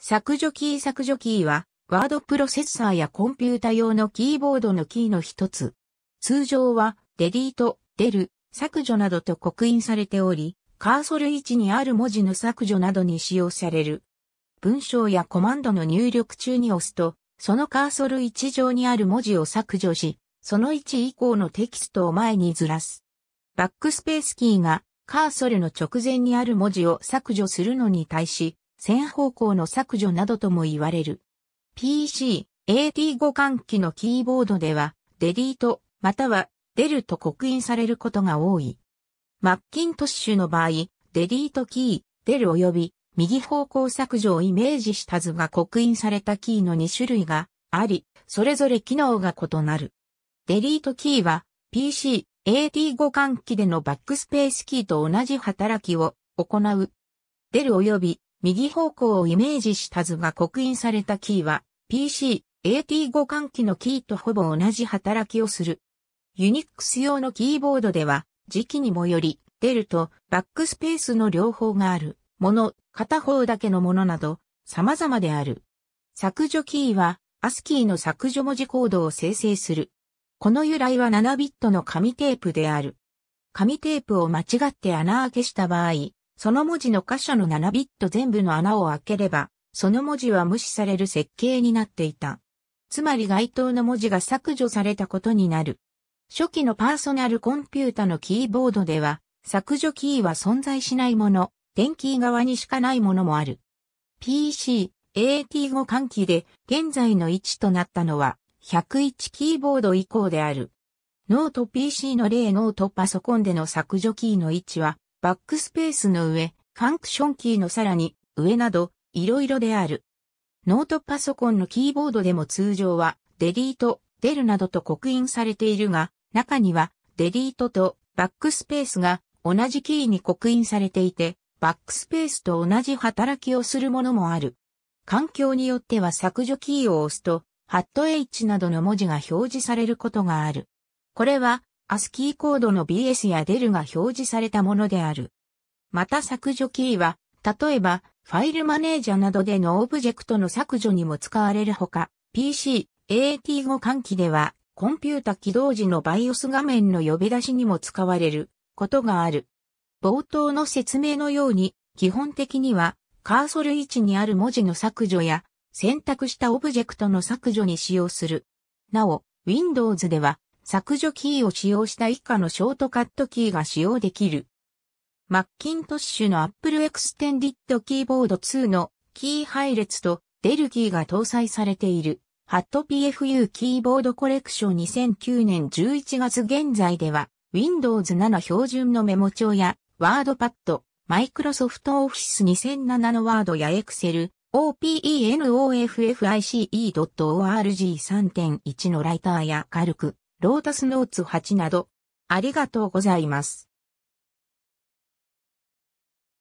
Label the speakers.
Speaker 1: 削除キー削除キーは、ワードプロセッサーやコンピュータ用のキーボードのキーの一つ。通常は、デリート、デル、削除などと刻印されており、カーソル位置にある文字の削除などに使用される。文章やコマンドの入力中に押すと、そのカーソル位置上にある文字を削除し、その位置以降のテキストを前にずらす。バックスペースキーがカーソルの直前にある文字を削除するのに対し、線方向の削除などとも言われる。PC、AT 互換機のキーボードでは、デリート、または、出ると刻印されることが多い。マッキントッシュの場合、デリートキー、出る及び、右方向削除をイメージした図が刻印されたキーの2種類があり、それぞれ機能が異なる。デリートキーは PC、AT 互換機でのバックスペースキーと同じ働きを行う。出る及び右方向をイメージした図が刻印されたキーは PC、AT 互換機のキーとほぼ同じ働きをする。ユニックス用のキーボードでは、時期にもより、出るとバックスペースの両方があるもの、片方だけのものなど、様々である。削除キーは、ASCII の削除文字コードを生成する。この由来は7ビットの紙テープである。紙テープを間違って穴開けした場合、その文字の箇所の7ビット全部の穴を開ければ、その文字は無視される設計になっていた。つまり該当の文字が削除されたことになる。初期のパーソナルコンピュータのキーボードでは、削除キーは存在しないもの、電キー側にしかないものもある。PC、AT5 換気で現在の位置となったのは101キーボード以降である。ノート PC の例ノートパソコンでの削除キーの位置はバックスペースの上、ファンクションキーのさらに上など、いろいろである。ノートパソコンのキーボードでも通常は、デリート、デルなどと刻印されているが、中には、デリートとバックスペースが同じキーに刻印されていて、バックスペースと同じ働きをするものもある。環境によっては削除キーを押すと、ハット H などの文字が表示されることがある。これはアスキーコードの BS や DEL が表示されたものである。また削除キーは、例えば、ファイルマネージャーなどでのオブジェクトの削除にも使われるほか、PC、AT 互換機では、コンピュータ起動時の BIOS 画面の呼び出しにも使われることがある。冒頭の説明のように、基本的には、カーソル位置にある文字の削除や、選択したオブジェクトの削除に使用する。なお、Windows では、削除キーを使用した以下のショートカットキーが使用できる。マッキントッシュの Apple Extended Keyboard 2のキー配列と出るキーが搭載されている。ハット PFU キーボードコレクション2009年11月現在では Windows 7標準のメモ帳やワードパッド、Microsoft Office 2007のワードや Excel、OpenOffice.org3.1 のライターや軽くロータスノーツ8など、ありがとうございます。